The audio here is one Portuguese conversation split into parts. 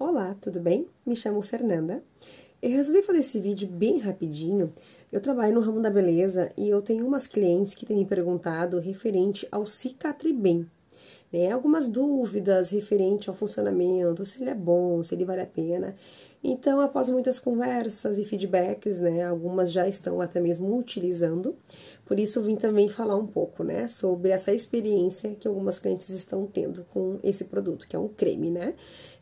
Olá, tudo bem? Me chamo Fernanda. Eu resolvi fazer esse vídeo bem rapidinho. Eu trabalho no ramo da beleza e eu tenho umas clientes que têm me perguntado referente ao Cicatribem. Né? Algumas dúvidas referente ao funcionamento, se ele é bom, se ele vale a pena. Então, após muitas conversas e feedbacks, né, algumas já estão até mesmo utilizando. Por isso, vim também falar um pouco, né, sobre essa experiência que algumas clientes estão tendo com esse produto, que é um creme, né?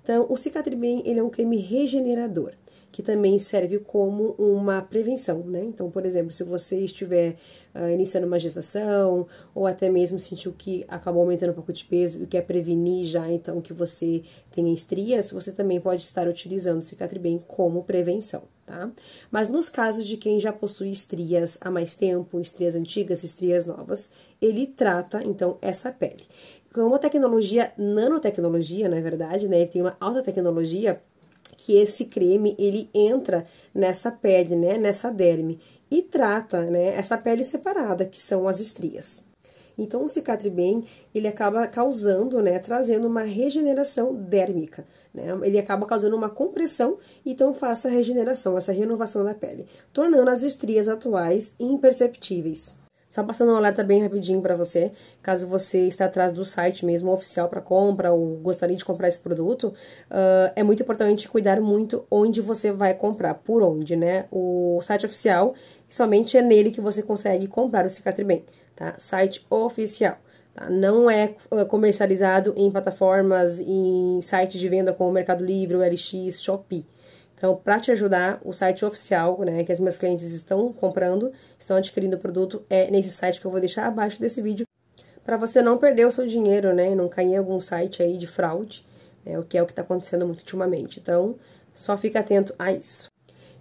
Então, o Cicatribem, ele é um creme regenerador, que também serve como uma prevenção, né? Então, por exemplo, se você estiver uh, iniciando uma gestação, ou até mesmo sentiu que acabou aumentando um pouco de peso e quer prevenir já, então, que você tenha estrias, você também pode estar utilizando o Cicatribem como prevenção tá? Mas nos casos de quem já possui estrias há mais tempo, estrias antigas, estrias novas, ele trata então essa pele. Com uma tecnologia nanotecnologia, na é verdade, né? Ele tem uma alta tecnologia que esse creme ele entra nessa pele, né? Nessa derme e trata, né? Essa pele separada que são as estrias. Então, o Cicatribem, ele acaba causando, né, trazendo uma regeneração dérmica, né? Ele acaba causando uma compressão, então faz essa regeneração, essa renovação da pele, tornando as estrias atuais imperceptíveis. Só passando um alerta bem rapidinho para você, caso você está atrás do site mesmo oficial para compra ou gostaria de comprar esse produto, uh, é muito importante cuidar muito onde você vai comprar, por onde, né? O site oficial, somente é nele que você consegue comprar o Cicatribem tá? Site oficial. Tá? Não é, é comercializado em plataformas, em sites de venda como Mercado Livre, o Shopee. Então, para te ajudar, o site oficial, né, que as minhas clientes estão comprando, estão adquirindo o produto, é nesse site que eu vou deixar abaixo desse vídeo, para você não perder o seu dinheiro, né, não cair em algum site aí de fraude, né, o que é o que está acontecendo muito ultimamente. Então, só fica atento a isso.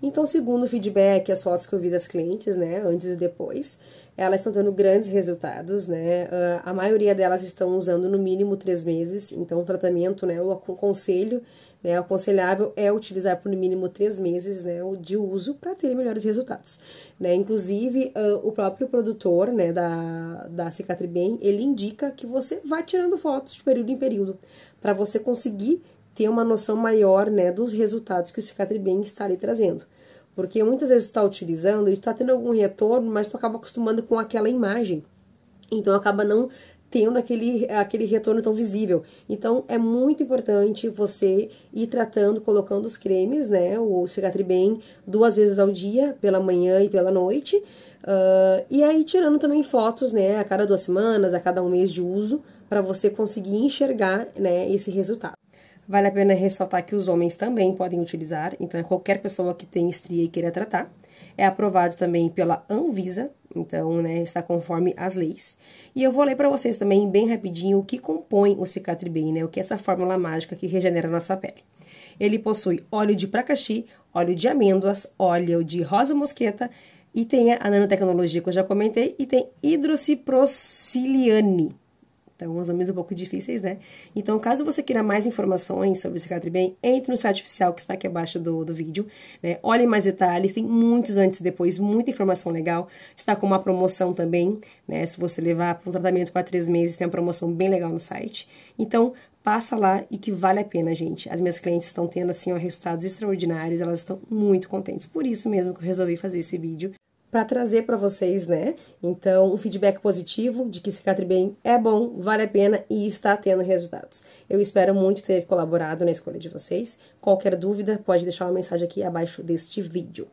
Então, segundo o feedback, as fotos que eu vi das clientes, né, antes e depois, elas estão dando grandes resultados, né? Ah, a maioria delas estão usando no mínimo três meses, então o tratamento, né, o conselho, né, o aconselhável é utilizar por no mínimo três meses, né, de uso para ter melhores resultados, né? Inclusive ah, o próprio produtor, né, da da Cicatribem, ele indica que você vá tirando fotos de período em período para você conseguir ter uma noção maior, né, dos resultados que o Cicatribem está lhe trazendo. Porque muitas vezes está utilizando e está tendo algum retorno, mas tu acaba acostumando com aquela imagem. Então acaba não tendo aquele, aquele retorno tão visível. Então, é muito importante você ir tratando, colocando os cremes, né? O Cicatribem duas vezes ao dia, pela manhã e pela noite. Uh, e aí, tirando também fotos, né? A cada duas semanas, a cada um mês de uso, para você conseguir enxergar, né? Esse resultado. Vale a pena ressaltar que os homens também podem utilizar, então é qualquer pessoa que tem estria e queira tratar. É aprovado também pela Anvisa, então, né, está conforme as leis. E eu vou ler para vocês também bem rapidinho o que compõe o Cicatribem, né, o que é essa fórmula mágica que regenera a nossa pele. Ele possui óleo de pracaxi, óleo de amêndoas, óleo de rosa mosqueta e tem a nanotecnologia que eu já comentei e tem hidrociprociliane então, os nomes um pouco difíceis, né? Então, caso você queira mais informações sobre o Cicatri Bem, entre no site oficial que está aqui abaixo do, do vídeo, né? Olhem mais detalhes, tem muitos antes e depois, muita informação legal. Está com uma promoção também, né? Se você levar um tratamento para três meses, tem uma promoção bem legal no site. Então, passa lá e que vale a pena, gente. As minhas clientes estão tendo, assim, ó, resultados extraordinários, elas estão muito contentes. Por isso mesmo que eu resolvi fazer esse vídeo, para trazer para vocês, né? Então, um feedback positivo de que cicatribem Bem é bom, vale a pena e está tendo resultados. Eu espero muito ter colaborado na escolha de vocês. Qualquer dúvida, pode deixar uma mensagem aqui abaixo deste vídeo.